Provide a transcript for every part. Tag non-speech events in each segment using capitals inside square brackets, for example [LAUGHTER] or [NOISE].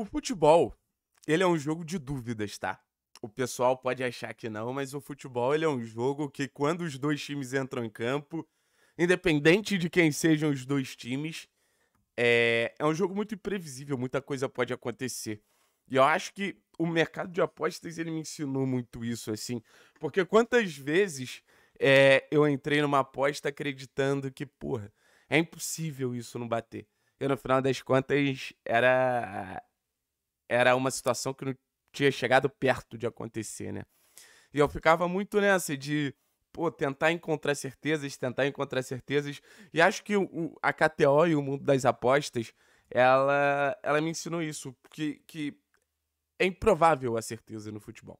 O futebol, ele é um jogo de dúvidas, tá? O pessoal pode achar que não, mas o futebol ele é um jogo que quando os dois times entram em campo, independente de quem sejam os dois times, é, é um jogo muito imprevisível, muita coisa pode acontecer. E eu acho que o mercado de apostas ele me ensinou muito isso, assim, porque quantas vezes é, eu entrei numa aposta acreditando que, porra, é impossível isso não bater. E no final das contas, era era uma situação que não tinha chegado perto de acontecer, né? E eu ficava muito nessa de, pô, tentar encontrar certezas, tentar encontrar certezas. E acho que o, a KTO e o mundo das apostas, ela, ela me ensinou isso, que, que é improvável a certeza no futebol.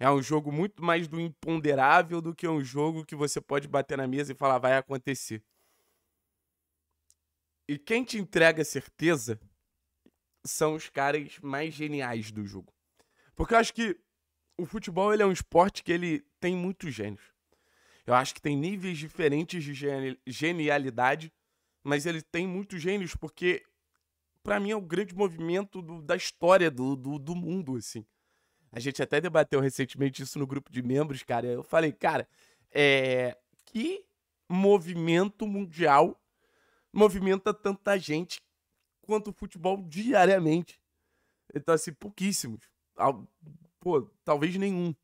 É um jogo muito mais do imponderável do que um jogo que você pode bater na mesa e falar vai acontecer. E quem te entrega certeza são os caras mais geniais do jogo. Porque eu acho que o futebol ele é um esporte que ele tem muitos gênios. Eu acho que tem níveis diferentes de genialidade, mas ele tem muitos gênios porque para mim é o grande movimento do, da história do, do, do mundo, assim. A gente até debateu recentemente isso no grupo de membros, cara. Eu falei, cara, é... que movimento mundial movimenta tanta gente quanto o futebol diariamente. Então, assim, pouquíssimos. Pô, talvez nenhum.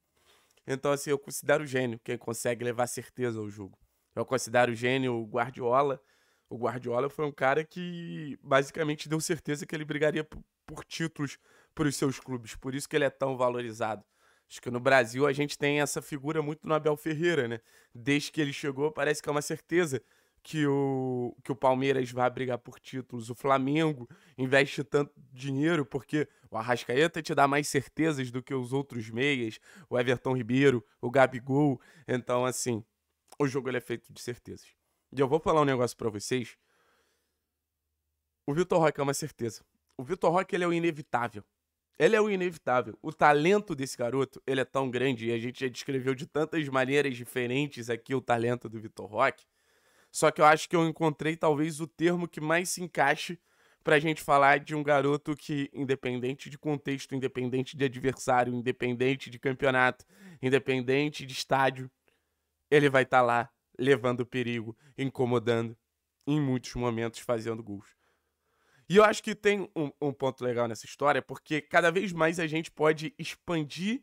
Então, assim, eu considero gênio quem consegue levar certeza ao jogo. Eu considero gênio o Guardiola. O Guardiola foi um cara que basicamente deu certeza que ele brigaria por títulos para os seus clubes. Por isso que ele é tão valorizado. Acho que no Brasil a gente tem essa figura muito no Abel Ferreira, né? Desde que ele chegou, parece que é uma certeza que o, que o Palmeiras vai brigar por títulos, o Flamengo investe tanto dinheiro porque o Arrascaeta te dá mais certezas do que os outros meias, o Everton Ribeiro, o Gabigol. Então, assim, o jogo é feito de certezas. E eu vou falar um negócio para vocês. O Vitor Roque é uma certeza. O Vitor Roque ele é o inevitável. Ele é o inevitável. O talento desse garoto, ele é tão grande e a gente já descreveu de tantas maneiras diferentes aqui o talento do Vitor Roque só que eu acho que eu encontrei talvez o termo que mais se encaixe para a gente falar de um garoto que, independente de contexto, independente de adversário, independente de campeonato, independente de estádio, ele vai estar tá lá levando perigo, incomodando, em muitos momentos fazendo gols. E eu acho que tem um, um ponto legal nessa história, porque cada vez mais a gente pode expandir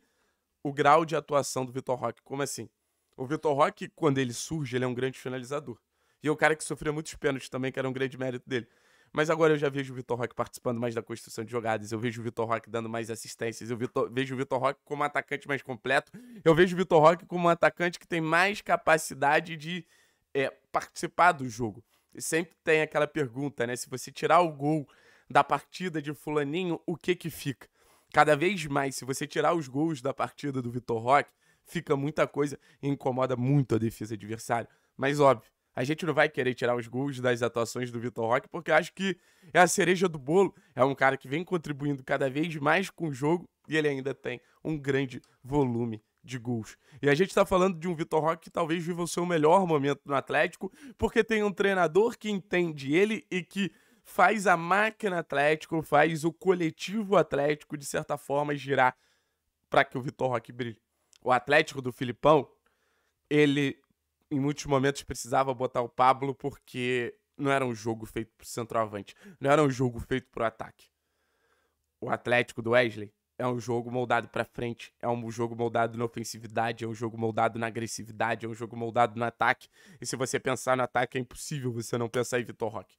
o grau de atuação do Vitor Roque. Como assim? O Vitor Roque, quando ele surge, ele é um grande finalizador. E é o cara que sofria muitos pênaltis também, que era um grande mérito dele. Mas agora eu já vejo o Vitor Roque participando mais da construção de jogadas, eu vejo o Vitor Roque dando mais assistências, eu vejo o Vitor Roque como um atacante mais completo, eu vejo o Vitor Roque como um atacante que tem mais capacidade de é, participar do jogo. E sempre tem aquela pergunta, né? Se você tirar o gol da partida de Fulaninho, o que que fica? Cada vez mais, se você tirar os gols da partida do Vitor Roque, fica muita coisa e incomoda muito a defesa adversária. Mas óbvio, a gente não vai querer tirar os gols das atuações do Vitor Roque, porque eu acho que é a cereja do bolo. É um cara que vem contribuindo cada vez mais com o jogo e ele ainda tem um grande volume de gols. E a gente está falando de um Vitor Roque que talvez viva o seu melhor momento no Atlético, porque tem um treinador que entende ele e que faz a máquina Atlético, faz o coletivo Atlético, de certa forma, girar para que o Vitor Roque brilhe. O Atlético do Filipão, ele em muitos momentos precisava botar o Pablo porque não era um jogo feito pro centroavante, não era um jogo feito pro ataque. O Atlético do Wesley é um jogo moldado para frente, é um jogo moldado na ofensividade, é um jogo moldado na agressividade, é um jogo moldado no ataque. E se você pensar no ataque, é impossível você não pensar em Vitor Roque.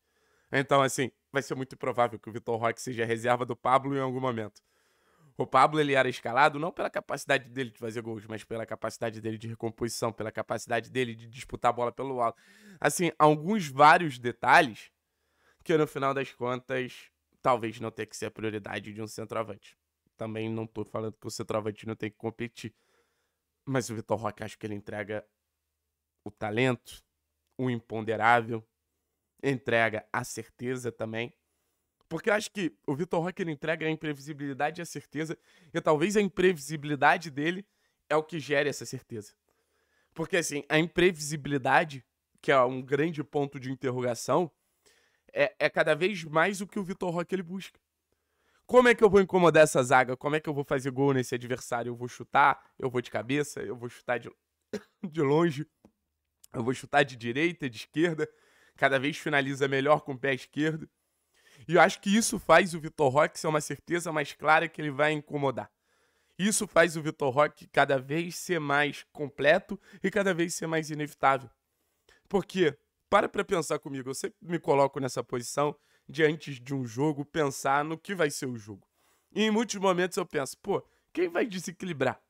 Então, assim, vai ser muito provável que o Vitor Roque seja reserva do Pablo em algum momento. O Pablo ele era escalado não pela capacidade dele de fazer gols, mas pela capacidade dele de recomposição, pela capacidade dele de disputar a bola pelo alto. Assim, alguns vários detalhes que no final das contas talvez não tenha que ser a prioridade de um centroavante. Também não estou falando que o centroavante não tem que competir, mas o Vitor Roque acho que ele entrega o talento, o imponderável, entrega a certeza também. Porque eu acho que o Vitor Roque ele entrega a imprevisibilidade e a certeza, e talvez a imprevisibilidade dele é o que gera essa certeza. Porque assim, a imprevisibilidade, que é um grande ponto de interrogação, é, é cada vez mais o que o Vitor Roque ele busca. Como é que eu vou incomodar essa zaga? Como é que eu vou fazer gol nesse adversário? Eu vou chutar, eu vou de cabeça, eu vou chutar de, [COUGHS] de longe, eu vou chutar de direita, de esquerda. Cada vez finaliza melhor com o pé esquerdo. E eu acho que isso faz o Vitor Roque ser uma certeza mais clara que ele vai incomodar. Isso faz o Vitor Roque cada vez ser mais completo e cada vez ser mais inevitável. Porque, para para pensar comigo, eu sempre me coloco nessa posição de antes de um jogo pensar no que vai ser o jogo. E em muitos momentos eu penso, pô, quem vai desequilibrar?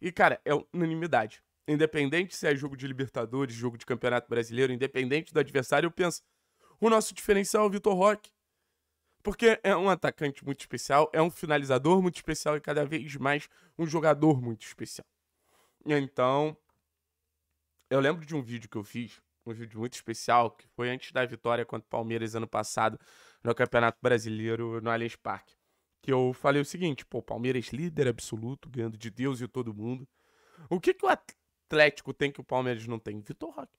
E cara, é unanimidade. Independente se é jogo de Libertadores, jogo de Campeonato Brasileiro, independente do adversário, eu penso, o nosso diferencial é o Vitor Roque porque é um atacante muito especial, é um finalizador muito especial e cada vez mais um jogador muito especial. Então, eu lembro de um vídeo que eu fiz, um vídeo muito especial, que foi antes da vitória contra o Palmeiras ano passado no Campeonato Brasileiro no Allianz Parque. Que eu falei o seguinte, pô, Palmeiras líder absoluto, ganhando de Deus e todo mundo. O que, que o Atlético tem que o Palmeiras não tem? Vitor Roque.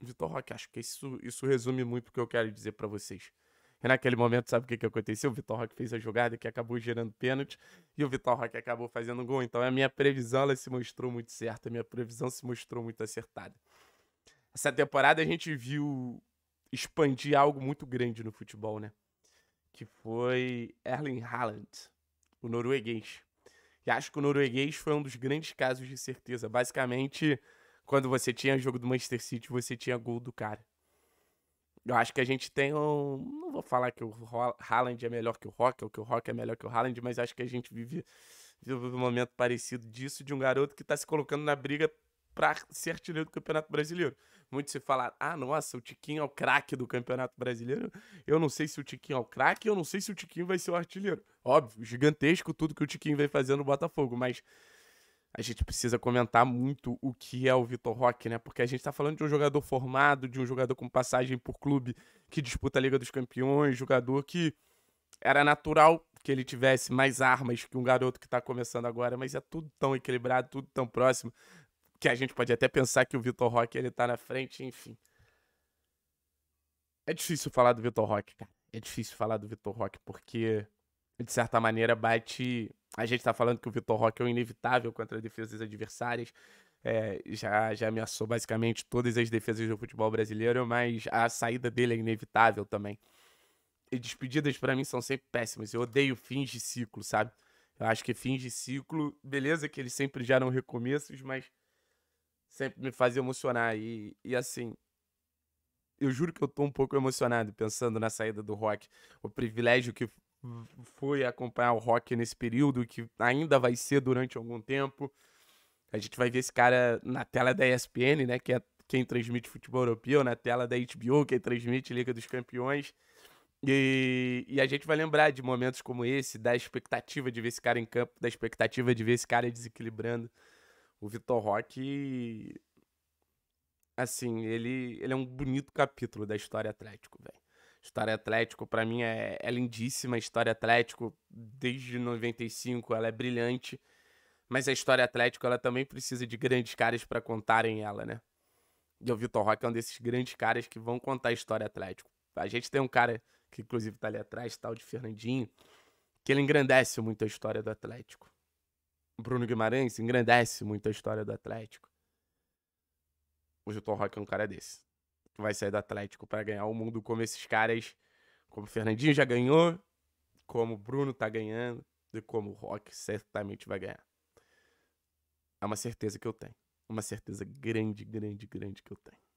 Vitor Roque, acho que isso, isso resume muito o que eu quero dizer para vocês. E naquele momento, sabe o que, que aconteceu? O Vitor Roque fez a jogada que acabou gerando pênalti e o Vitor Roque acabou fazendo gol. Então a minha previsão ela se mostrou muito certa, a minha previsão se mostrou muito acertada. Essa temporada a gente viu expandir algo muito grande no futebol, né? Que foi Erling Haaland, o norueguês. E acho que o norueguês foi um dos grandes casos de certeza. Basicamente, quando você tinha jogo do Manchester City, você tinha gol do cara. Eu acho que a gente tem um. Não vou falar que o Haaland é melhor que o Rock, ou que o Rock é melhor que o Haaland, mas acho que a gente vive, vive um momento parecido disso, de um garoto que está se colocando na briga para ser artilheiro do Campeonato Brasileiro. Muito se fala, ah, nossa, o Tiquinho é o craque do Campeonato Brasileiro. Eu não sei se o Tiquinho é o craque, eu não sei se o Tiquinho vai ser o artilheiro. Óbvio, gigantesco tudo que o Tiquinho vem fazendo no Botafogo, mas a gente precisa comentar muito o que é o Vitor Roque, né? Porque a gente está falando de um jogador formado, de um jogador com passagem por clube que disputa a Liga dos Campeões, jogador que era natural que ele tivesse mais armas que um garoto que está começando agora, mas é tudo tão equilibrado, tudo tão próximo, que a gente pode até pensar que o Vitor Roque ele tá na frente, enfim. É difícil falar do Vitor Roque, cara. É difícil falar do Vitor Roque porque de certa maneira bate a gente está falando que o Vitor Roque é o um inevitável contra defesas adversárias. É, já, já ameaçou basicamente todas as defesas do futebol brasileiro, mas a saída dele é inevitável também. E despedidas para mim são sempre péssimas. Eu odeio fins de ciclo, sabe? Eu acho que fins de ciclo, beleza que eles sempre geram recomeços, mas sempre me faz emocionar. E, e assim, eu juro que eu tô um pouco emocionado pensando na saída do Rock. O privilégio que foi acompanhar o rock nesse período, que ainda vai ser durante algum tempo. A gente vai ver esse cara na tela da ESPN, né? Que é quem transmite futebol europeu, na tela da HBO, quem transmite Liga dos Campeões. E, e, a gente vai lembrar de momentos como esse, da expectativa de ver esse cara em campo, da expectativa de ver esse cara desequilibrando. O Vitor Roque. Assim, ele, ele é um bonito capítulo da história Atlético, velho. História Atlético, para mim, é, é lindíssima. A história Atlético, desde 95, ela é brilhante. Mas a história Atlético, ela também precisa de grandes caras para contarem ela, né? E o Vitor Roque é um desses grandes caras que vão contar a história Atlético. A gente tem um cara que, inclusive, tá ali atrás, tal de Fernandinho, que ele engrandece muito a história do Atlético. Bruno Guimarães engrandece muito a história do Atlético. O Vitor Roque é um cara desse vai sair do Atlético para ganhar o mundo, como esses caras, como o Fernandinho já ganhou, como o Bruno tá ganhando e como o Rock certamente vai ganhar. É uma certeza que eu tenho. Uma certeza grande, grande, grande que eu tenho.